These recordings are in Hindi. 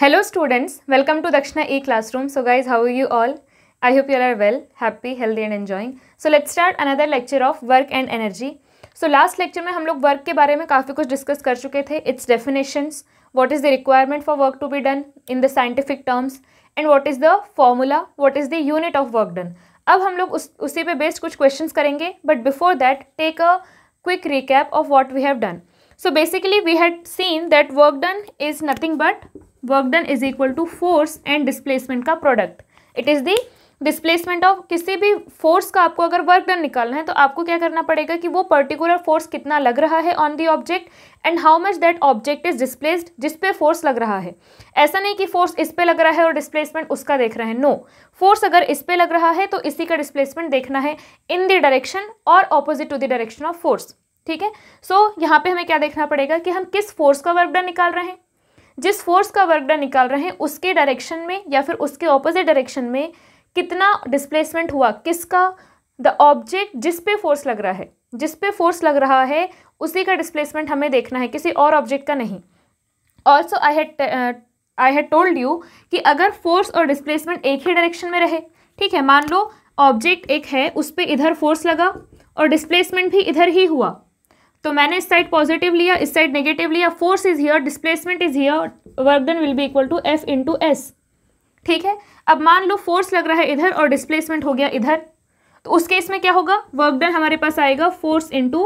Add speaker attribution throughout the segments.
Speaker 1: Hello students welcome to Dakshina e classroom so guys how you all I hope you are well happy healthy and healthy so enjoying so let's start another lecture of work so last lecture में हम लोग वर्क के बारे में काफ़ी कुछ डिस्कस कर चुके थे its definitions what is the requirement for work to be done in the scientific terms and what is the formula what is the unit of work done अब हम लोग उस उसी पर बेस्ड कुछ क्वेश्चन करेंगे but before that take a quick recap of what we have done so basically we had seen that work done is nothing but work done is equal to force and displacement का product it is the displacement of किसी भी फोर्स का आपको अगर वर्क डन निकालना है तो आपको क्या करना पड़ेगा कि वो पर्टिकुलर फोर्स कितना लग रहा है on the object and how much that object is displaced जिस पे फोर्स लग रहा है ऐसा नहीं कि फोर्स इस पे लग रहा है और डिस्प्लेसमेंट उसका देख रहे हैं नो फोर्स अगर इस पे लग रहा है तो इसी का डिस्प्लेसमेंट देखना है इन द डायरेक्शन और opposite to the direction of force ठीक है सो so, यहाँ पे हमें क्या देखना पड़ेगा कि हम किस फोर्स का वर्क डन निकाल रहे हैं जिस फोर्स का वर्क डन निकाल रहे हैं उसके डायरेक्शन में या फिर उसके ऑपोजिट डायरेक्शन में कितना डिस्प्लेसमेंट हुआ किसका द ऑब्जेक्ट जिस पे फोर्स लग रहा है जिस पे फोर्स लग रहा है उसी का डिस्प्लेसमेंट हमें देखना है किसी और ऑब्जेक्ट का नहीं also I had I had told you कि अगर फोर्स और डिस्प्लेसमेंट एक ही डायरेक्शन में रहे ठीक है मान लो ऑब्जेक्ट एक है उस पर इधर फोर्स लगा और डिस्प्लेसमेंट भी इधर ही हुआ तो मैंने इस साइड पॉजिटिव लिया इस साइड नेगेटिव लिया force is here displacement is here work done will be equal to F into S ठीक है अब मान लो फोर्स लग रहा है इधर और डिस्प्लेसमेंट हो गया इधर तो उस केस में क्या होगा वर्क डन हमारे पास आएगा फोर्स इंटू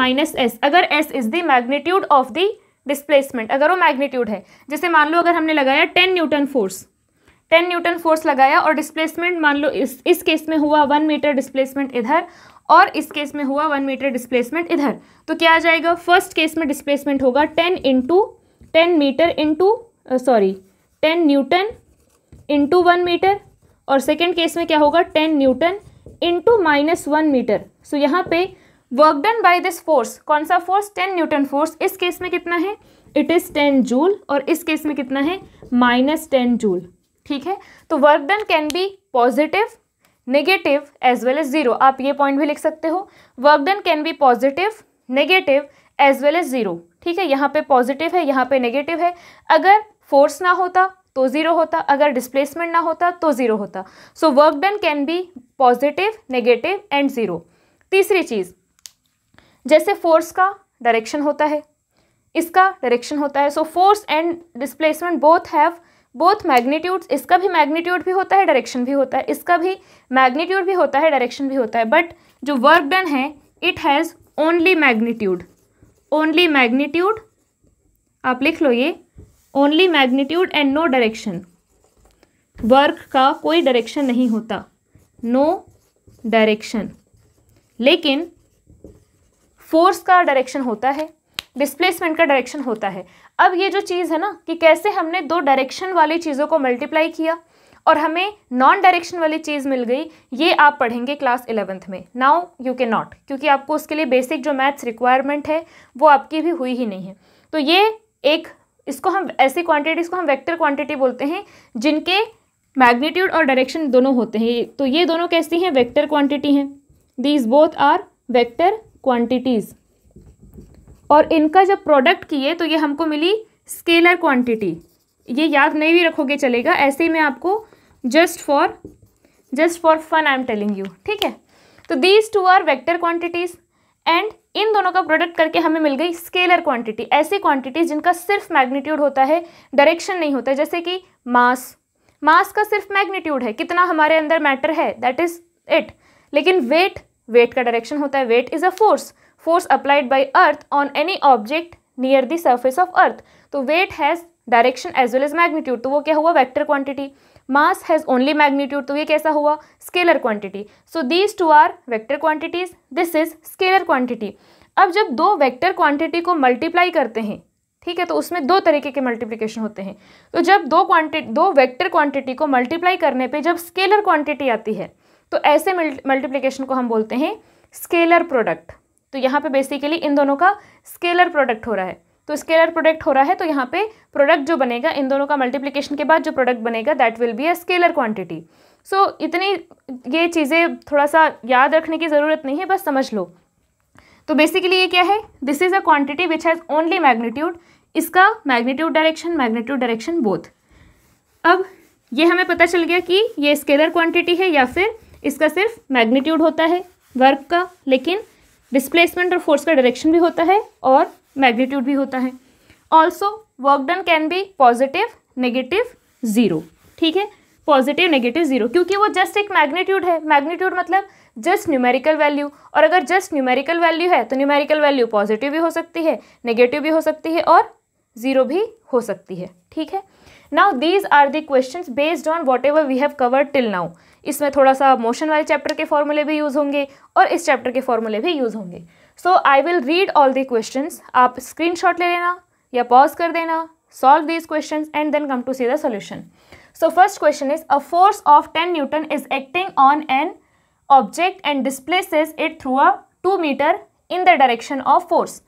Speaker 1: माइनस एस अगर S is the magnitude of the displacement अगर वो मैग्नीट्यूड है जैसे मान लो अगर हमने लगाया ten newton force ten newton force लगाया और डिस्प्लेसमेंट मान लो इस इस केस में हुआ वन मीटर डिस्प्लेसमेंट इधर और इस केस में हुआ वन मीटर डिस्प्लेसमेंट इधर तो क्या आ जाएगा फर्स्ट केस में डिस्प्लेसमेंट होगा ten into ten metre into sorry ten newton into one meter और सेकेंड केस में क्या होगा ten newton into minus one meter so यहाँ पे work done by this force कौन सा फोर्स टेन न्यूटन फोर्स इस केस में कितना है इट इज़ टेन जूल और इस केस में कितना है माइनस टेन जूल ठीक है तो work done can be positive negative as well as zero आप ये पॉइंट भी लिख सकते हो work done can be positive negative as well as zero ठीक है यहाँ पे पॉजिटिव है यहाँ पे नेगेटिव है अगर फोर्स ना होता तो ज़ीरो होता अगर डिस्प्लेसमेंट ना होता तो ज़ीरो होता so work done can be positive negative and zero तीसरी चीज़ जैसे फोर्स का डायरेक्शन होता है इसका डायरेक्शन होता है so force and displacement both have both magnitudes इसका भी मैग्नीट्यूड भी होता है डायरेक्शन भी होता है इसका भी मैग्नीट्यूड भी होता है डायरेक्शन भी होता है बट जो वर्क डन है it has only magnitude only magnitude आप लिख लो ये only magnitude and no direction work का कोई डायरेक्शन नहीं होता नो no डायरेक्शन लेकिन फोर्स का डायरेक्शन होता है डिस्प्लेसमेंट का डायरेक्शन होता है अब ये जो चीज़ है ना कि कैसे हमने दो डायरेक्शन वाली चीज़ों को मल्टीप्लाई किया और हमें नॉन डायरेक्शन वाली चीज़ मिल गई ये आप पढ़ेंगे क्लास इलेवेंथ में नाउ यू के नॉट क्योंकि आपको उसके लिए बेसिक जो मैथ्स रिक्वायरमेंट है वो आपकी भी हुई ही नहीं है तो ये एक इसको हम ऐसी क्वांटिटीज़ को हम वेक्टर क्वांटिटी बोलते हैं जिनके मैग्नीट्यूड और डायरेक्शन दोनों होते हैं तो ये दोनों कैसी हैं वेक्टर क्वांटिटी हैं these both are vector quantities और इनका जब प्रोडक्ट किए तो ये हमको मिली स्केलर क्वांटिटी ये याद नहीं भी रखोगे चलेगा ऐसे ही मैं आपको just for just for fun I am telling you ठीक है तो these two are vector quantities and इन दोनों का प्रोडक्ट करके हमें मिल गई स्केलर क्वांटिटी ऐसी क्वांटिटीज जिनका सिर्फ मैग्नीट्यूड होता है डायरेक्शन नहीं होता जैसे कि मास मास का सिर्फ मैग्नीट्यूड है कितना हमारे अंदर मैटर है दैट इज़ इट लेकिन वेट वेट का डायरेक्शन होता है weight is a force force applied by earth on any object near the surface of earth तो weight has direction as well as magnitude तो वो क्या हुआ vector quantity mass has only magnitude तो ये कैसा हुआ scalar quantity so these two are vector quantities this is scalar quantity अब जब दो वैक्टर क्वान्टिटी को मल्टीप्लाई करते हैं ठीक है तो उसमें दो तरीके के मल्टीप्लीकेशन होते हैं तो जब दो क्वान्टिटी दो वैक्टर क्वान्टिटी को मल्टीप्लाई करने पर जब स्केलर क्वान्टिटी आती है तो ऐसे मल्टीप्लीकेशन को हम बोलते हैं स्केलर प्रोडक्ट तो यहाँ पे बेसिकली इन दोनों का स्केलर प्रोडक्ट हो रहा है तो स्केलर प्रोडक्ट हो रहा है तो यहाँ पे प्रोडक्ट जो बनेगा इन दोनों का मल्टीप्लीकेशन के बाद जो प्रोडक्ट बनेगा that will be a scalar quantity so इतनी ये चीज़ें थोड़ा सा याद रखने की ज़रूरत नहीं है बस समझ लो तो बेसिकली ये क्या है this is a quantity which has only magnitude इसका magnitude direction magnitude direction both अब ये हमें पता चल गया कि ये स्केलर क्वांटिटी है या फिर इसका सिर्फ मैग्नीट्यूड होता है वर्क का लेकिन डिस्प्लेसमेंट और फोर्स का डायरेक्शन भी होता है और मैग्नीट्यूड भी होता है also work done can be positive negative zero ठीक है पॉजिटिव नेगेटिव ज़ीरो क्योंकि वो जस्ट एक मैग्नीट्यूड है मैग्नीट्यूड मतलब जस्ट न्यूमेरिकल वैल्यू और अगर जस्ट न्यूमेरिकल वैल्यू है तो न्यूमेरिकल वैल्यू पॉजिटिव भी हो सकती है नेगेटिव भी हो सकती है और ज़ीरो भी हो सकती है ठीक है now these are the question based on whatever we have covered till now इसमें थोड़ा सा मोशन वाले चैप्टर के फॉर्मूले भी यूज़ होंगे और इस चैप्टर के फॉर्मूले भी यूज़ होंगे so I will read all the question आप स्क्रीन शॉट ले लेना या पॉज कर देना solve these question and then come to see the solution so first question is a force of ten newton is acting on an object and displaces it through a two metre in the direction of force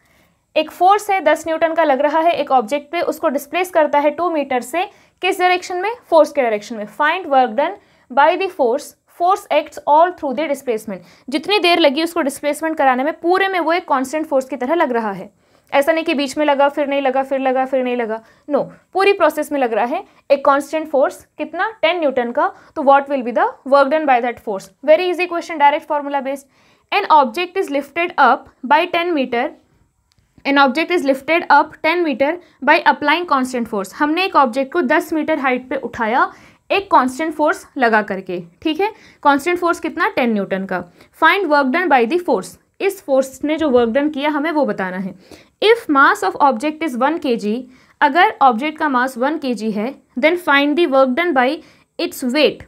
Speaker 1: एक फोर्स है दस न्यूटन का लग रहा है एक ऑब्जेक्ट पे उसको डिस्प्लेस करता है टू मीटर से किस डायरेक्शन में फोर्स के डायरेक्शन में find work done by the force force acts all through the displacement जितनी देर लगी उसको डिस्प्लेसमेंट कराने में पूरे में वो एक कॉन्स्टेंट फोर्स की तरह लग रहा है ऐसा नहीं कि बीच में लगा फिर नहीं लगा फिर लगा फिर नहीं लगा नो no, पूरी प्रोसेस में लग रहा है एक कांस्टेंट फोर्स कितना 10 न्यूटन का तो what will be the work done by that force very easy question direct formula based an object is lifted up by 10 metre an object is lifted up ten metre by applying constant force हमने एक ऑब्जेक्ट को दस मीटर हाइट पर उठाया एक कांस्टेंट फोर्स लगा करके ठीक है कांस्टेंट फोर्स कितना टेन न्यूटन का find work done by the force इस फोर्स ने जो वर्क डन किया हमें वो बताना है if mass of object is one के अगर ऑब्जेक्ट का मास वन के जी है then find the work done by its weight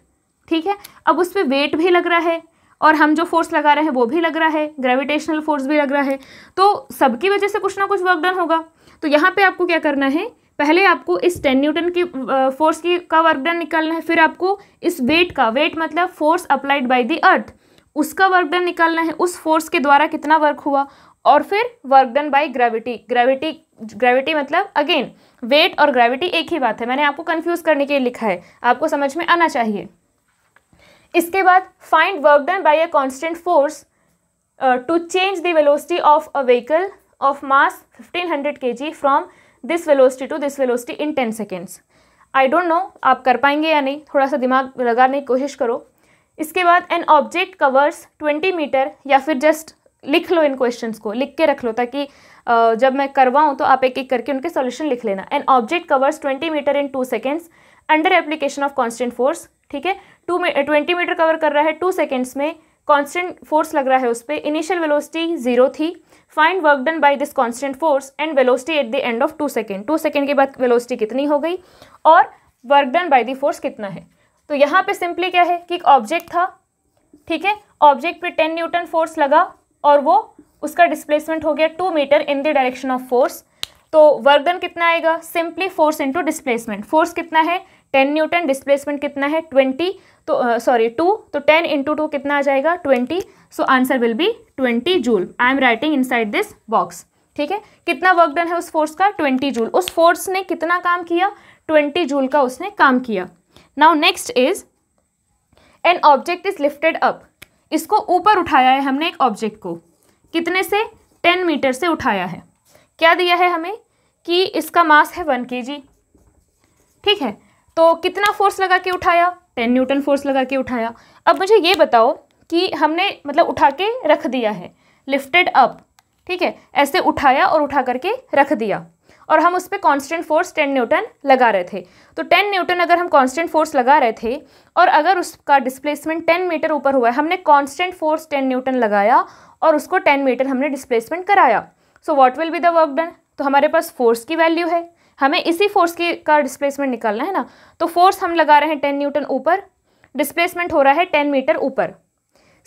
Speaker 1: ठीक है अब उस पर वेट भी लग रहा है और हम जो फोर्स लगा रहे हैं वो भी लग रहा है ग्रेविटेशनल फोर्स भी लग रहा है तो सबकी वजह से कुछ ना कुछ वर्क डन होगा तो यहाँ पे आपको क्या करना है पहले आपको इस टेन न्यूटन की फोर्स की का वर्क डन निकालना है फिर आपको इस वेट का वेट मतलब force applied by the earth उसका वर्क डन निकालना है उस फोर्स के द्वारा कितना वर्क हुआ और फिर work done by gravity gravity gravity मतलब अगेन वेट और ग्रेविटी एक ही बात है मैंने आपको कन्फ्यूज करने के लिए लिखा है आपको समझ में आना चाहिए इसके बाद find work done by a constant force to change the velocity of a vehicle of mass 1500 hundred K G from this velocity to this velocity in ten seconds I don't know आप कर पाएंगे या नहीं थोड़ा सा दिमाग लगाने की कोशिश करो इसके बाद an object covers twenty metre या फिर जस्ट लिख लो इन क्वेश्चन को लिख के रख लो ताकि जब मैं करवाऊँ तो आप एक एक करके उनके सॉल्यूशन लिख लेना an object covers twenty metre in two seconds under application of constant force ठीक है टू ट्वेंटी मीटर कवर कर रहा है टू सेकेंड्स में कॉन्स्टेंट फोर्स लग रहा है उस पर इनिशियल वेलोसिटी जीरो थी find work done by this constant force and velocity at the end of two second two second के बाद वेलोसिटी कितनी हो गई और work done by the force कितना है तो यहाँ पे सिंपली क्या है कि एक ऑब्जेक्ट था ठीक है ऑब्जेक्ट पे टेन न्यूटन फोर्स लगा और वो उसका डिस्प्लेसमेंट हो गया two metre in the direction of force तो वर्क डन कितना आएगा simply force into displacement force कितना है 10 न्यूटन डिस्प्लेसमेंट कितना है 20 तो सॉरी uh, 2 तो 10 इंटू टू कितना आ जाएगा 20 so answer will be 20 joule I am writing inside this box ठीक है कितना वर्क डन है उस फोर्स का 20 जूल उस फोर्स ने कितना काम किया 20 जूल का उसने काम किया now next is an object is lifted up इसको ऊपर उठाया है हमने एक ऑब्जेक्ट को कितने से टेन मीटर से उठाया है क्या दिया है हमें कि इसका मास है वन के ठीक है तो कितना फोर्स लगा के उठाया टेन न्यूटन फोर्स लगा के उठाया अब मुझे ये बताओ कि हमने मतलब उठा के रख दिया है लिफ्टेड अप ठीक है ऐसे उठाया और उठा करके रख दिया और हम उस पर कॉन्स्टेंट फोर्स टेन न्यूटन लगा रहे थे तो टेन न्यूटन अगर हम कॉन्स्टेंट फोर्स लगा रहे थे और अगर उसका डिस्प्लेसमेंट टेन मीटर ऊपर हुआ है हमने कॉन्स्टेंट फोर्स टेन न्यूटन लगाया और उसको टेन मीटर हमने डिस्प्लेसमेंट कराया so what will be the work done तो हमारे पास फोर्स की वैल्यू है हमें इसी फोर्स के का डिस्प्लेसमेंट निकालना है ना तो फोर्स हम लगा रहे हैं टेन न्यूटन ऊपर डिस्प्लेसमेंट हो रहा है टेन मीटर ऊपर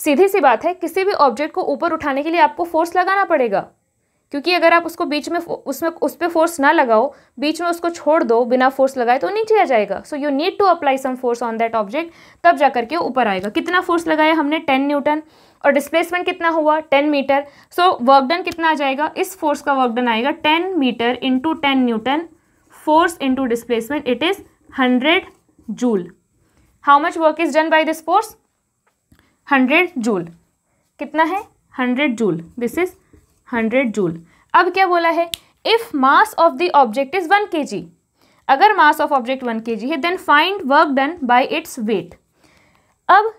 Speaker 1: सीधी सी बात है किसी भी ऑब्जेक्ट को ऊपर उठाने के लिए आपको फोर्स लगाना पड़ेगा क्योंकि अगर आप उसको बीच में उसमें उस पर फोर्स ना लगाओ बीच में उसको छोड़ दो बिना फोर्स लगाए तो नीचे आ जाएगा so you need to apply some force on that object तब जा करके ऊपर आएगा कितना फोर्स लगाया हमने टेन न्यूटन और डिस्प्लेसमेंट कितना हुआ टेन मीटर सो वर्कडन कितना आ जाएगा इस फोर्स का वर्कडन आएगा ten metre into ten newton force into displacement it is 100 joule how much work is done by this force 100 joule कितना है 100 joule this is 100 joule अब क्या बोला है if mass of the object is 1 kg अगर mass of object 1 kg है then find work done by its weight अब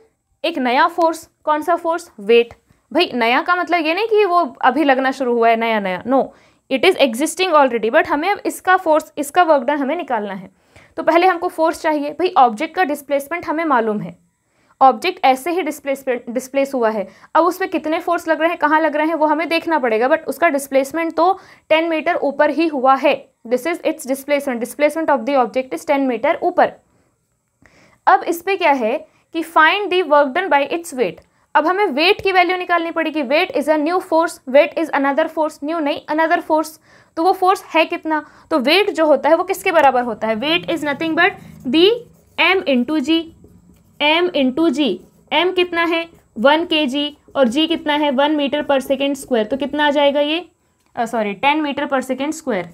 Speaker 1: एक नया force कौन सा force weight भाई नया का मतलब ये नहीं कि वो अभी लगना शुरू हुआ है नया नया no no. It is existing already but हमें अब इसका फोर्स इसका वर्कडन हमें निकालना है तो पहले हमको फोर्स चाहिए भाई ऑब्जेक्ट का डिस्प्लेसमेंट हमें मालूम है ऑब्जेक्ट ऐसे ही डिस्प्लेसमेंट डिस्प्लेस हुआ है अब उसमें कितने फोर्स लग रहे हैं कहाँ लग रहे हैं वो हमें देखना पड़ेगा बट उसका डिस्प्लेसमेंट तो टेन मीटर ऊपर ही हुआ है this is its displacement displacement of the object is ten metre ऊपर अब इस पर क्या है कि find the work done by its weight अब हमें वेट की वैल्यू निकालनी पड़ेगी weight is a new force weight is another force new नहीं अनदर फोर्स तो वो फोर्स है कितना तो वेट जो होता है वो किसके बराबर होता है weight is nothing but B M into G M into G M कितना है वन के जी और जी कितना है वन मीटर पर सेकेंड स्क्वायर तो कितना आ जाएगा ये सॉरी टेन मीटर पर सेकेंड स्क्वायर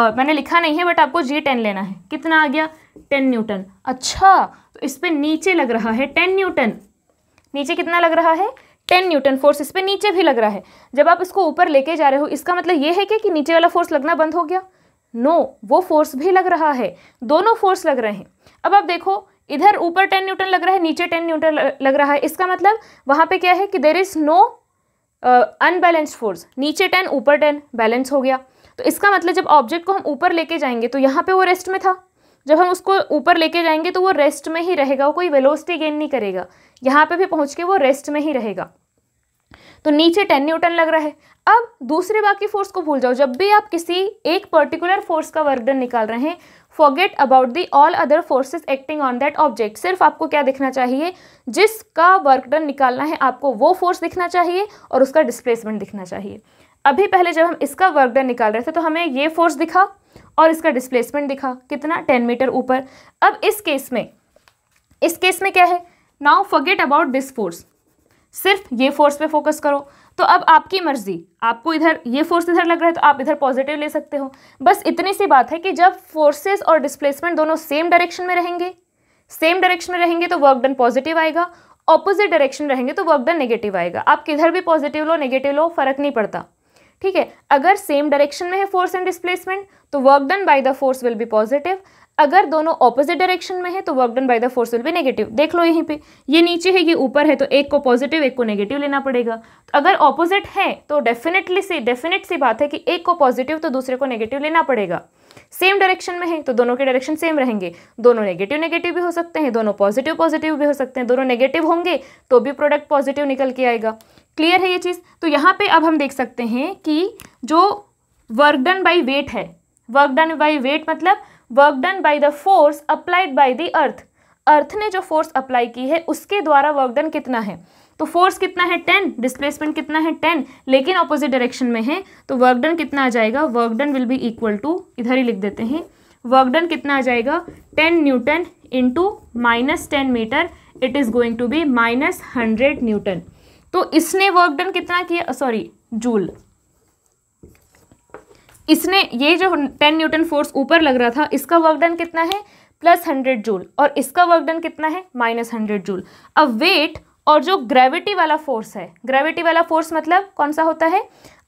Speaker 1: Uh, मैंने लिखा नहीं है बट आपको जी टेन लेना है कितना आ गया टेन न्यूटन अच्छा तो इस पर नीचे लग रहा है टेन न्यूटन नीचे कितना लग रहा है टेन न्यूटन फोर्स इस पर नीचे भी लग रहा है जब आप इसको ऊपर लेके जा रहे हो इसका मतलब ये है कि, कि नीचे वाला फोर्स लगना बंद हो गया नो no, वो फोर्स भी लग रहा है दोनों फोर्स लग रहे हैं अब आप देखो इधर ऊपर टेन न्यूटन लग रहा है नीचे टेन न्यूटन लग रहा है इसका मतलब वहाँ पे क्या है कि there is no unbalanced force नीचे टेन ऊपर टेन बैलेंस हो गया तो इसका मतलब जब ऑब्जेक्ट को हम ऊपर लेके जाएंगे तो यहाँ पे वो रेस्ट में था जब हम उसको ऊपर लेके जाएंगे तो वो रेस्ट में ही रहेगा वो कोई वेलोसिटी गेन नहीं करेगा यहाँ पे भी पहुँच के वो रेस्ट में ही रहेगा तो नीचे टेन न्यूटन लग रहा है अब दूसरे बाकी फोर्स को भूल जाओ जब भी आप किसी एक पर्टिकुलर फोर्स का वर्कडन निकाल रहे हैं forget about the all other forces acting on that object सिर्फ आपको क्या दिखना चाहिए जिसका वर्कडन निकालना है आपको वो फोर्स दिखना चाहिए और उसका डिस्प्लेसमेंट दिखना चाहिए अभी पहले जब हम इसका वर्क डन निकाल रहे थे तो हमें ये फोर्स दिखा और इसका डिस्प्लेसमेंट दिखा कितना टेन मीटर ऊपर अब इस केस में इस केस में क्या है now forget about this force सिर्फ ये फोर्स पे फोकस करो तो अब आपकी मर्जी आपको इधर ये फोर्स इधर लग रहा है तो आप इधर पॉजिटिव ले सकते हो बस इतनी सी बात है कि जब फोर्सेस और डिस्प्लेसमेंट दोनों सेम डायरेक्शन में रहेंगे सेम डायरेक्शन में रहेंगे तो वर्क डन पॉजिटिव आएगा ऑपोजिट डायरेक्शन रहेंगे तो वर्क डन नेगेटिव आएगा आप किधर भी पॉजिटिव लो नेगेटिव लो फर्क नहीं पड़ता ठीक है अगर सेम डायरेक्शन में है फोर्स एंड डिस्प्लेसमेंट तो work done by the force will be positive अगर दोनों ऑपोजिट डायरेक्शन में है तो work done by the force will be negative देख लो यहीं पे ये नीचे है ये ऊपर है तो एक को पॉजिटिव एक को नेगेटिव लेना पड़ेगा तो अगर ऑपोजिट है तो डेफिनेटली से डेफिनेट सी बात है कि एक को पॉजिटिव तो दूसरे को नेगेटिव लेना पड़ेगा सेम डायरेक्शन में है तो दोनों के डायरेक्शन सेम रहेंगे दोनों नेगेटिव नेगेटिव भी हो सकते हैं दोनों पॉजिटिव पॉजिटिव भी हो सकते हैं दोनों नेगेटिव होंगे तो भी प्रोडक्ट पॉजिटिव निकल के आएगा क्लियर है ये चीज़ तो यहाँ पे अब हम देख सकते हैं कि जो वर्क डन बाई वेट है वर्क डन बाई वेट मतलब work done by the force applied by the earth earth ने जो फोर्स अप्लाई की है उसके द्वारा वर्क डन कितना है तो फोर्स कितना है टेन डिस्प्लेसमेंट कितना है टेन लेकिन अपोजिट डायरेक्शन में है तो वर्क डन कितना आ जाएगा work done will be equal to इधर ही लिख देते हैं वर्क डन कितना आ जाएगा ten newton into minus ten metre it is going to be minus hundred newton तो इसने वर्क डन कितना किया सॉरी जूल इसने ये जो टेन न्यूटन फोर्स ऊपर लग रहा था इसका वर्क डन कितना है प्लस हंड्रेड जूल और इसका वर्क डन कितना है माइनस हंड्रेड जूल अब वेट और जो ग्रेविटी वाला फोर्स है ग्रेविटी वाला फोर्स मतलब कौन सा होता है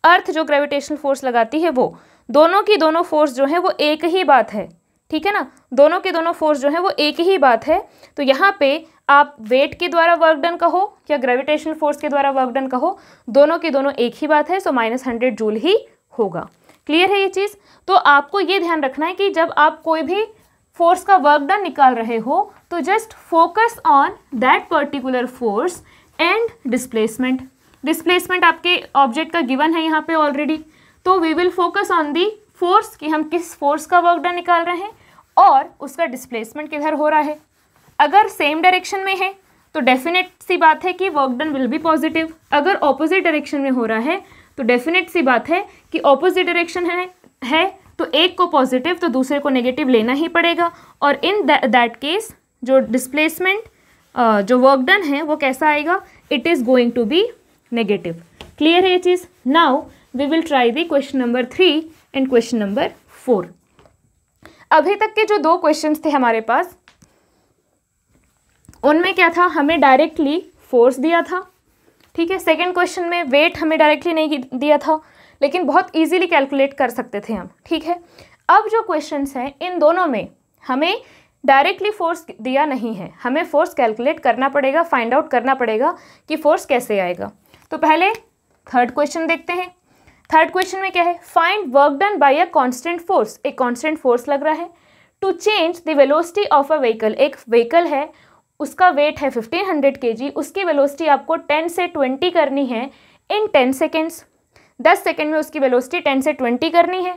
Speaker 1: अर्थ जो ग्रेविटेशनल फोर्स लगाती है वो दोनों की दोनों फोर्स जो है वो एक ही बात है ठीक है ना दोनों के दोनों फोर्स जो है वो एक ही बात है तो यहाँ पे आप वेट के द्वारा वर्क डन कहो या ग्रेविटेशनल फोर्स के द्वारा वर्क डन कहो दोनों के दोनों एक ही बात है सो माइनस हंड्रेड जूल ही होगा क्लियर है ये चीज़ तो आपको ये ध्यान रखना है कि जब आप कोई भी फोर्स का वर्क डन निकाल रहे हो तो just focus on that particular force and displacement displacement आपके ऑब्जेक्ट का गिवन है यहाँ पे ऑलरेडी तो we will focus on the force कि हम किस फोर्स का वर्क डन निकाल रहे हैं और उसका डिस्प्लेसमेंट किधर हो रहा है अगर सेम डायरेक्शन में है तो डेफिनेट सी बात है कि work done will be positive अगर ऑपोजिट डायरेक्शन में हो रहा है तो डेफिनेट सी बात है कि ऑपोजिट डायरेक्शन है है तो एक को पॉजिटिव तो दूसरे को नेगेटिव लेना ही पड़ेगा और इन दैट केस जो डिस्प्लेसमेंट जो वर्क डन है वो कैसा आएगा it is going to be negative clear है ये चीज़ now we will try the question number three and question number four अभी तक के जो दो क्वेश्चंस थे हमारे पास उनमें क्या था हमें डायरेक्टली फोर्स दिया था ठीक है सेकेंड क्वेश्चन में वेट हमें डायरेक्टली नहीं दिया था लेकिन बहुत ईजिली कैलकुलेट कर सकते थे हम ठीक है अब जो क्वेश्चन हैं इन दोनों में हमें डायरेक्टली फोर्स दिया नहीं है हमें फोर्स कैलकुलेट करना पड़ेगा फाइंड आउट करना पड़ेगा कि फोर्स कैसे आएगा तो पहले थर्ड क्वेश्चन देखते हैं थर्ड क्वेश्चन में क्या है find work done by a constant force एक कांस्टेंट फोर्स लग रहा है to change the velocity of a vehicle एक व्हीकल है उसका वेट है 1500 हंड्रेड के उसकी वेलोसिटी आपको 10 से 20 करनी है इन 10 सेकेंड्स 10 सेकेंड में उसकी वेलोसिटी 10 से 20 करनी है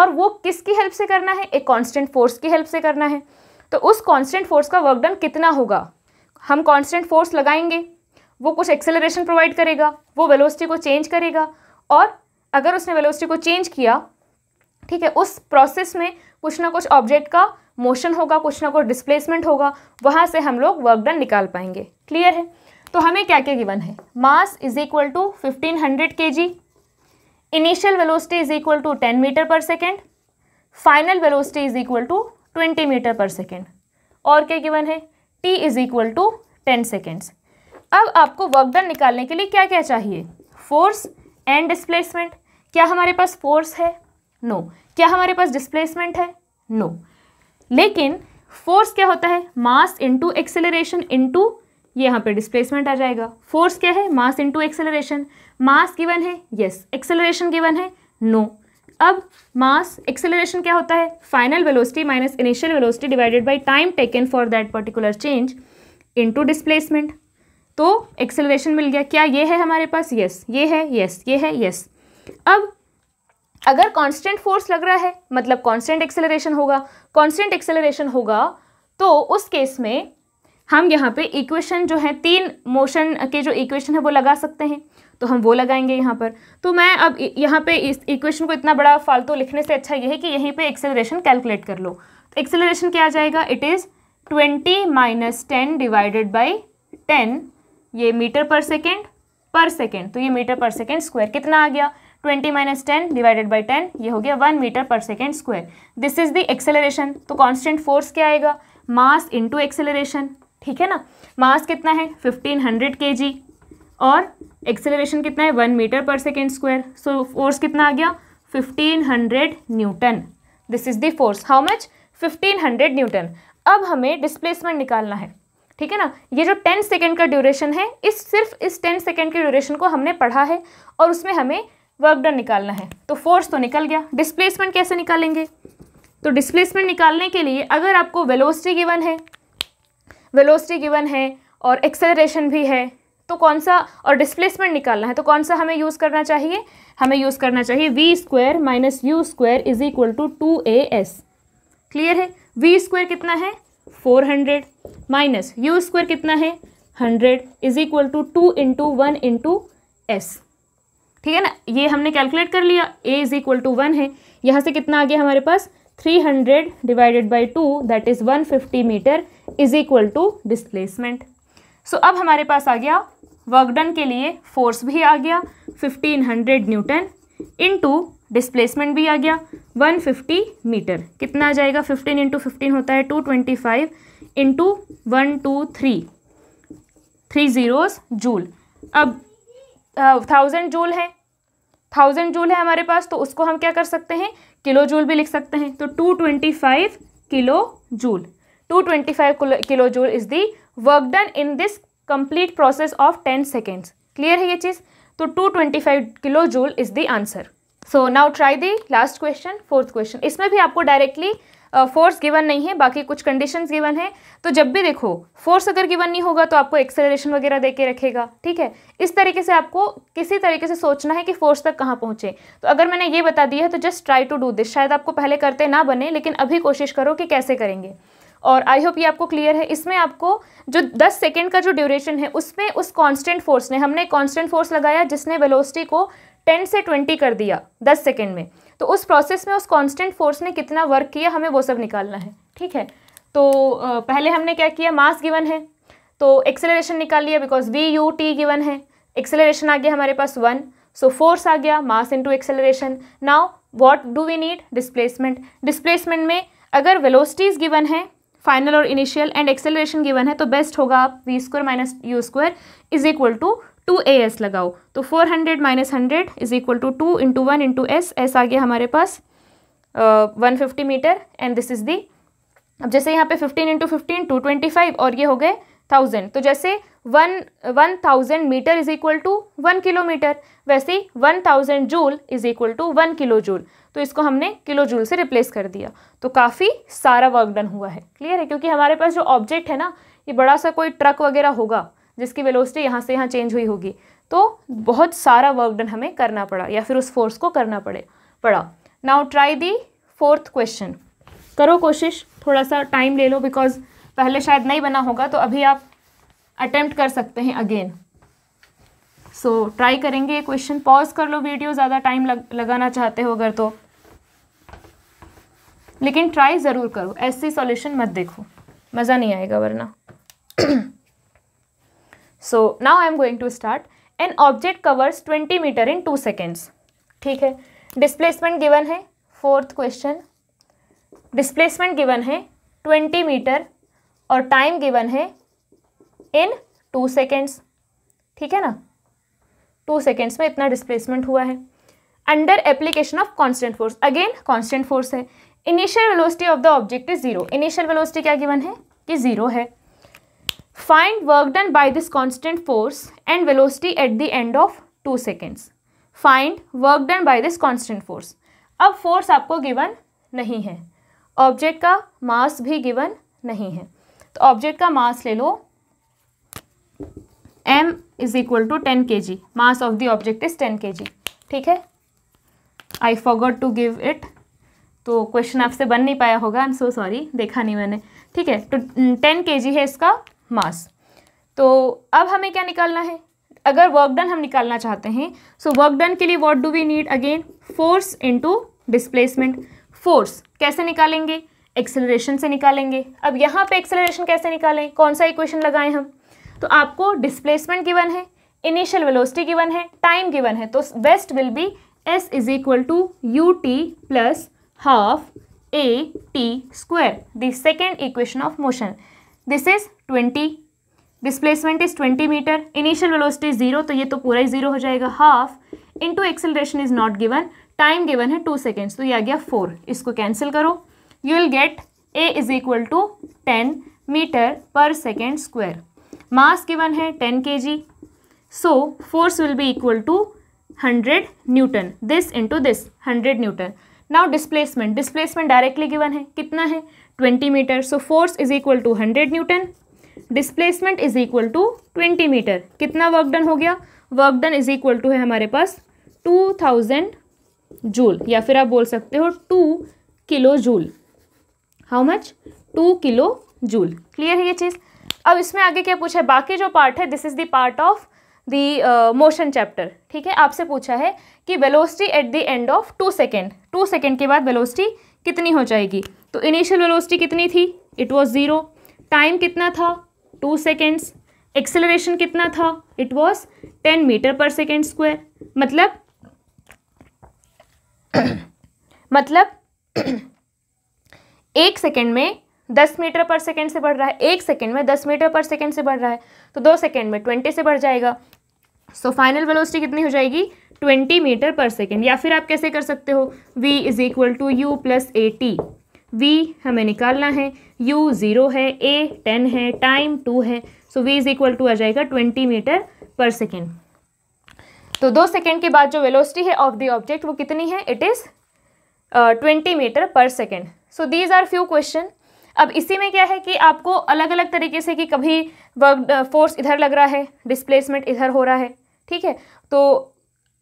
Speaker 1: और वो किसकी हेल्प से करना है एक कांस्टेंट फोर्स की हेल्प से करना है तो उस कांस्टेंट फोर्स का वर्कडन कितना होगा हम कांस्टेंट फोर्स लगाएंगे वो कुछ एक्सेलरेशन प्रोवाइड करेगा वो वेलोसिटी को चेंज करेगा और अगर उसने वेलोसिटी को चेंज किया ठीक है उस प्रोसेस में कुछ ना कुछ ऑब्जेक्ट का मोशन होगा कुछ ना कुछ डिस्प्लेसमेंट होगा वहाँ से हम लोग वर्क डन निकाल पाएंगे क्लियर है तो हमें क्या क्या गिवन है mass is equal to fifteen hundred K G initial velocity is equal to ten metre पर second final velocity is equal to twenty metre पर सेकेंड और क्या गिवन है T is equal to ten seconds अब आपको वर्क डन निकालने के लिए क्या क्या चाहिए फोर्स एंड डिस्प्लेसमेंट क्या हमारे पास फोर्स है नो no. क्या हमारे पास डिस्प्लेसमेंट है नो no. लेकिन फोर्स क्या होता है मास इंटू एक्सेलरेशन इंटू ये यहाँ पे डिस्प्लेसमेंट आ जाएगा फोर्स क्या है mass into acceleration mass given है यस एक्सेलरेशन गिवन है नो अब मास एक्सेलरेशन क्या होता है final velocity minus initial velocity divided by time taken for that particular change into displacement तो एक्सेलरेशन मिल गया क्या ये है हमारे पास यस yes. ये है यस yes. ये है यस yes. अब अगर कांस्टेंट फोर्स लग रहा है मतलब कांस्टेंट एक्सेलरेशन होगा कांस्टेंट एक्सेलरेशन होगा तो उस केस में हम यहाँ पे इक्वेशन जो है तीन मोशन के जो इक्वेशन है वो लगा सकते हैं तो हम वो लगाएंगे यहाँ पर तो मैं अब यहाँ पे इस इक्वेशन को इतना बड़ा फालतू लिखने से अच्छा ये है कि यहीं पे एक्सेलरेशन कैलकुलेट कर लो तो एक्सेलरेशन क्या आ जाएगा it is twenty minus ten divided by ten ये मीटर पर सेकेंड पर सेकेंड तो ये मीटर पर सेकेंड स्क्वायर कितना आ गया twenty minus ten divided by ten ये हो गया वन मीटर पर second square this is the acceleration तो कॉन्स्टेंट फोर्स क्या आएगा मास इंटू एक्सेलरेशन ठीक है ना मास कितना है फिफ्टीन हंड्रेड के जी और एक्सेलरेशन कितना है वन मीटर पर सेकेंड स्क्वायर सो फोर्स कितना आ गया fifteen hundred newton this is the force how much fifteen hundred newton अब हमें डिस्प्लेसमेंट निकालना है ठीक है ना ये जो टेन सेकेंड का ड्यूरेशन है इस सिर्फ इस टेन सेकेंड के ड्यूरेशन को हमने पढ़ा है और उसमें हमें वर्क डन निकालना है तो फोर्स तो निकल गया डिस्प्लेसमेंट कैसे निकालेंगे तो डिस्प्लेसमेंट निकालने के लिए अगर आपको वेलोसिटी गिवन है वेलोसिटी गिवन है और एक्सेलरेशन भी है तो कौन सा और डिस्प्लेसमेंट निकालना है तो कौन सा हमें यूज़ करना चाहिए हमें यूज़ करना चाहिए v square minus u square is equal to two a s clear है वी स्क्वायर कितना है four hundred minus u square कितना है hundred is equal to two into one into S ठीक है ना ये हमने कैलकुलेट कर लिया a is equal to one है यहाँ से कितना आ गया हमारे पास three hundred divided by two that is one fifty meter is equal to displacement so अब हमारे पास आ गया वर्कडन के लिए फोर्स भी आ गया fifteen hundred newton into displacement भी आ गया वन फिफ्टी मीटर कितना आ जाएगा फिफ्टीन इंटू फिफ्टीन होता है two twenty five into one two three three zeros joule अब थाउजेंड जूल है थाउजेंड जूल है हमारे पास तो उसको हम क्या कर सकते हैं किलो जूल भी लिख सकते हैं तो two twenty five kilo joule two twenty five kilo joule is the work done in this complete process of ten seconds clear है ये चीज़ तो two twenty five kilo joule is the answer so now try the last question fourth question इसमें भी आपको डायरेक्टली फोर्स गिवन नहीं है बाकी कुछ कंडीशंस गिवन है तो जब भी देखो फोर्स अगर गिवन नहीं होगा तो आपको एक्सेलरेशन वगैरह दे के रखेगा ठीक है इस तरीके से आपको किसी तरीके से सोचना है कि फोर्स तक कहाँ पहुँचे तो अगर मैंने ये बता दिया है तो just try to do this शायद आपको पहले करते ना बने लेकिन अभी कोशिश करो कि कैसे करेंगे और आई होप ये आपको क्लियर है इसमें आपको जो 10 सेकेंड का जो ड्यूरेशन है उसमें उस कांस्टेंट फोर्स ने हमने कांस्टेंट फोर्स लगाया जिसने वेलोसिटी को 10 से 20 कर दिया 10 सेकेंड में तो उस प्रोसेस में उस कांस्टेंट फोर्स ने कितना वर्क किया हमें वो सब निकालना है ठीक है तो पहले हमने क्या किया मास गिवन है तो एक्सेलरेशन निकाल लिया because v u t given है एक्सेलरेशन आ गया हमारे पास वन सो फोर्स आ गया mass into acceleration now what do we need displacement displacement में अगर वेलोसिटीज़ गिवन है फाइनल और इनिशियल एंड एक्सेलरेशन गिवन है तो बेस्ट होगा आप v square minus u square is equal to two a s लगाओ तो four hundred minus hundred is equal to two into one into S s आ गया हमारे पास one fifty meter and this is the अब जैसे यहाँ पे fifteen into fifteen two twenty five और ये हो गए थाउजेंड तो जैसे one one thousand meter is equal to one kilometer वैसे ही one thousand joule is equal to one kilo joule तो इसको हमने किलो जूल से रिप्लेस कर दिया तो काफ़ी सारा वर्क डन हुआ है क्लियर है क्योंकि हमारे पास जो ऑब्जेक्ट है ना ये बड़ा सा कोई ट्रक वगैरह होगा जिसकी वेलोसिटी यहाँ से यहाँ चेंज हुई होगी तो बहुत सारा वर्क डन हमें करना पड़ा या फिर उस फोर्स को करना पड़े पड़ा now try the fourth question करो कोशिश थोड़ा सा टाइम ले लो बिकॉज पहले शायद नहीं बना होगा तो अभी आप अटेम्प्ट कर सकते हैं अगेन सो so, ट्राई करेंगे ये क्वेश्चन पॉज कर लो वीडियो ज़्यादा टाइम लग, लगाना चाहते हो अगर तो लेकिन ट्राई ज़रूर करो ऐसी सॉल्यूशन मत देखो मज़ा नहीं आएगा वरना so now I am going to start an object covers twenty metre in two seconds ठीक है डिस्प्लेसमेंट गिवन है फोर्थ क्वेश्चन डिस्प्लेसमेंट गिवन है ट्वेंटी मीटर और टाइम गिवन है इन टू सेकेंड्स ठीक है ना टू सेकेंड्स में इतना डिस्प्लेसमेंट हुआ है under application of constant force again constant force है initial velocity of the object is zero initial velocity क्या गिवन है कि जीरो है find work done by this constant force and velocity at the end of two seconds find work done by this constant force अब फोर्स आपको गिवन नहीं है ऑब्जेक्ट का मास भी गिवन नहीं है तो ऑब्जेक्ट का मास ले लो m is equal to ten K G mass of the object is ten K G ठीक है I forgot to give it तो क्वेश्चन आपसे बन नहीं पाया होगा आई एम सो सॉरी देखा नहीं मैंने ठीक है तो टेन के जी है इसका मास तो अब हमें क्या निकालना है अगर वर्क डन हम निकालना चाहते हैं सो वर्क डन के लिए what do we need again force into displacement force कैसे निकालेंगे एक्सेलरेशन से निकालेंगे अब यहाँ पे एक्सेलरेशन कैसे निकालें कौन सा इक्वेशन लगाएं हम तो आपको डिस्प्लेसमेंट गिवन है इनिशियल वेलोसिटी गिवन है टाइम गिवन है तो best will be s is equal to u t plus half a t square the second equation of motion this is twenty displacement is twenty meter initial velocity zero तो ये तो पूरा ही जीरो हो जाएगा half into acceleration is not given time given है टू सेकेंड्स तो ये आ गया फोर इसको कैंसिल करो you will get a is equal to ten metre पर सेकेंड स्क्वायर मास गिवन है ten K G so force will be equal to hundred newton this into this hundred newton now displacement displacement directly given है कितना है 20 meter so force is equal to 100 newton displacement is equal to twenty meter कितना वर्क डन हो गया work done is equal to है हमारे पास टू थाउजेंड जूल या फिर आप बोल सकते हो two kilo joule how much two kilo joule clear है ये चीज़ अब इसमें आगे क्या पूछा है बाकी जो पार्ट है this is third part of the motion chapter ठीक है आपसे पूछा है कि velocity at the end of two second two second के बाद वेलोसिटी कितनी हो जाएगी तो इनिशियल वेलोसिटी कितनी थी इट वॉज ज़ीरो टाइम कितना था टू सेकेंड्स एक्सेलरेशन कितना था इट वॉज टेन मीटर पर सेकेंड स्क्वायर मतलब मतलब एक सेकेंड में दस मीटर पर सेकेंड से बढ़ रहा है एक सेकेंड में दस मीटर पर सेकेंड से बढ़ रहा है तो दो सेकेंड में ट्वेंटी से बढ़ जाएगा सो फाइनल वेलोसिटी कितनी हो जाएगी ट्वेंटी मीटर पर सेकेंड या फिर आप कैसे कर सकते हो v is equal to u plus a t v हमें निकालना है u ज़ीरो है a टेन है टाइम टू है so v is equal to आ जाएगा ट्वेंटी मीटर पर सेकेंड तो दो सेकेंड के बाद जो वेलोसिटी है ऑफ द ऑब्जेक्ट वो कितनी है it is uh, twenty metre पर second so these are few questions अब इसी में क्या है कि आपको अलग अलग तरीके से कि कभी वर्क फोर्स uh, इधर लग रहा है डिस्प्लेसमेंट इधर हो रहा है ठीक है तो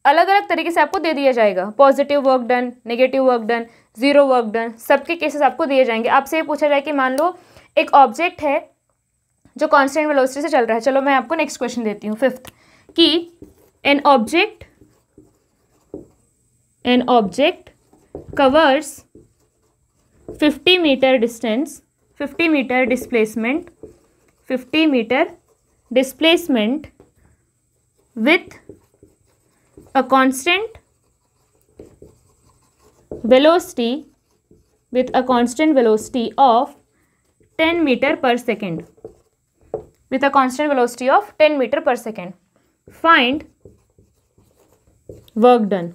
Speaker 1: अलग अलग तरीके से आपको दे दिया जाएगा positive work done negative work done zero work done सबके केसेस आपको दिए जाएंगे आपसे ये पूछा जाए कि मान लो एक ऑब्जेक्ट है जो कॉन्स्टेंट वेलोसिटी से चल रहा है चलो मैं आपको नेक्स्ट क्वेश्चन देती हूँ फिफ्थ कि an object an object covers fifty meter distance fifty meter displacement fifty meter displacement with a constant velocity with a constant velocity of 10 meter per second with a constant velocity of 10 meter per second find work done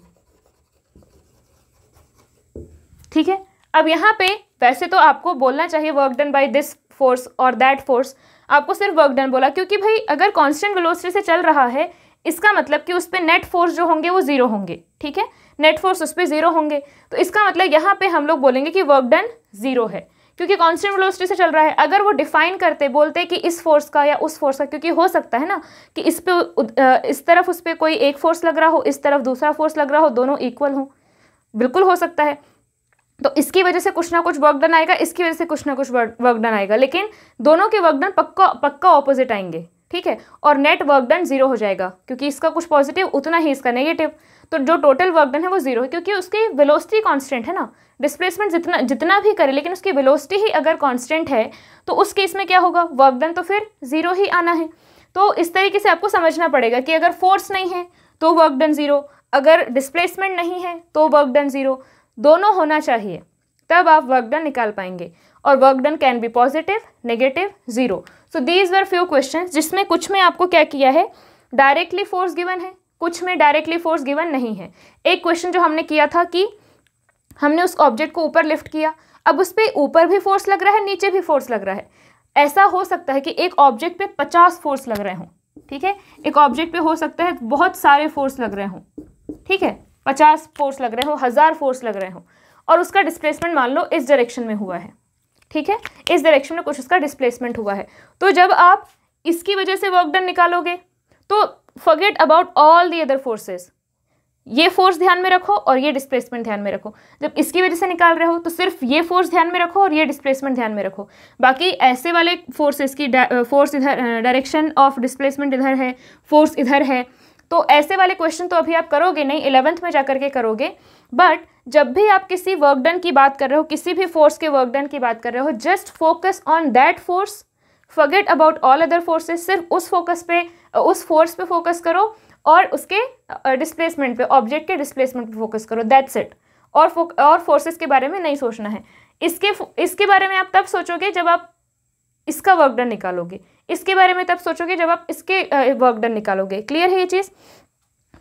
Speaker 1: ठीक है अब यहां पे वैसे तो आपको बोलना चाहिए work done by this force और दैट फोर्स आपको सिर्फ वर्क डन बोला क्योंकि भाई अगर कांस्टेंट वेलोसिटी से चल रहा है इसका मतलब कि उस पर नेट फोर्स जो होंगे वो ज़ीरो होंगे ठीक है नेट फोर्स उस पर ज़ीरो होंगे तो इसका मतलब यहाँ पे हम लोग बोलेंगे कि वर्क डन ज़ीरो है क्योंकि कॉन्स्टेंट वेलोसिटी से चल रहा है अगर वो डिफाइन करते बोलते कि इस फोर्स का या उस फोर्स का क्योंकि हो सकता है ना कि इस पे इस तरफ उस पर कोई एक फोर्स लग रहा हो इस तरफ दूसरा फोर्स लग रहा हो दोनों इक्वल हो बिल्कुल हो सकता है तो इसकी वजह से कुछ ना कुछ वर्क डन आएगा इसकी वजह से कुछ ना कुछ वर्क डन आएगा लेकिन दोनों के वर्क डन पक्का पक्का ऑपोजिट आएंगे ठीक है और नेट वर्क डन जीरो हो जाएगा क्योंकि इसका कुछ पॉजिटिव उतना ही इसका नेगेटिव तो जो टोटल वर्क डन है वो जीरो है क्योंकि उसकी वेलोसिटी कांस्टेंट है ना डिस्प्लेसमेंट जितना जितना भी करे लेकिन उसकी वेलोसिटी ही अगर कांस्टेंट है तो उस केस में क्या होगा वर्क डन तो फिर जीरो ही आना है तो इस तरीके से आपको समझना पड़ेगा कि अगर फोर्स नहीं है तो वर्क डन ज़ीरो अगर डिस्प्लेसमेंट नहीं है तो वर्क डन ज़ीरो दोनों होना चाहिए तब आप वर्क डन निकाल पाएंगे और work done can be positive negative zero so these were few questions जिसमें कुछ में आपको क्या किया है डायरेक्टली फोर्स गिवन है कुछ में डायरेक्टली फोर्स गिवन नहीं है एक क्वेश्चन जो हमने किया था कि हमने उस ऑब्जेक्ट को ऊपर लिफ्ट किया अब उस पर ऊपर भी फोर्स लग रहा है नीचे भी फोर्स लग रहा है ऐसा हो सकता है कि एक ऑब्जेक्ट पे पचास फोर्स लग रहे हों ठीक है एक ऑब्जेक्ट पे हो सकता है बहुत सारे फोर्स लग रहे हों ठीक है पचास फोर्स लग रहे हों हज़ार फोर्स लग रहे हों और उसका डिस्प्लेसमेंट मान लो इस डायरेक्शन में हुआ है ठीक है इस डायरेक्शन में कुछ उसका डिस्प्लेसमेंट हुआ है तो जब आप इसकी वजह से वर्क डन निकालोगे तो forget about all the other forces ये फोर्स ध्यान में रखो और ये डिस्प्लेसमेंट ध्यान में रखो जब इसकी वजह से निकाल रहे हो तो सिर्फ ये फोर्स ध्यान में रखो और ये डिस्प्लेसमेंट ध्यान में रखो बाकी ऐसे वाले फोर्सेस की फोर्स इधर डायरेक्शन ऑफ डिस्प्लेसमेंट इधर है फोर्स इधर है तो ऐसे वाले क्वेश्चन तो अभी आप करोगे नहीं इलेवंथ में जा करके करोगे बट जब भी आप किसी वर्क डन की बात कर रहे हो किसी भी फोर्स के वर्क डन की बात कर रहे हो just focus on that force forget about all other forces सिर्फ उस फोकस पे उस फोर्स पे फोकस करो और उसके डिस्प्लेसमेंट पे ऑब्जेक्ट के डिस्प्लेसमेंट पे फोकस करो दैट्स इट और और फोर्सेस के बारे में नहीं सोचना है इसके इसके बारे में आप तब सोचोगे जब आप इसका वर्क डन निकालोगे इसके बारे में तब सोचोगे जब आप इसके वर्क डन निकालोगे क्लियर है ये चीज़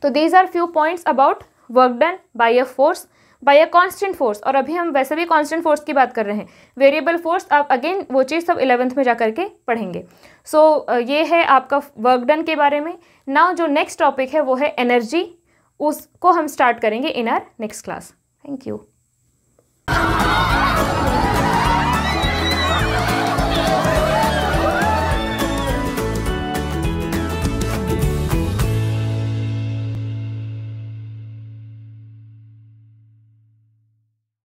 Speaker 1: तो these are few points about work done by a force by a constant force और अभी हम वैसे भी कांस्टेंट फोर्स की बात कर रहे हैं वेरिएबल फोर्स आप अगेन वो चीज़ सब इलेवंथ में जा करके पढ़ेंगे सो so, ये है आपका वर्क डन के बारे में नाउ जो नेक्स्ट टॉपिक है वो है एनर्जी उसको हम स्टार्ट करेंगे in our next class thank you